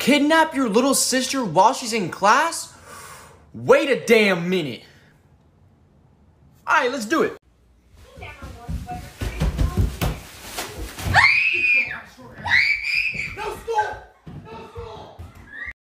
Kidnap your little sister while she's in class? Wait a damn minute. All right, let's do it.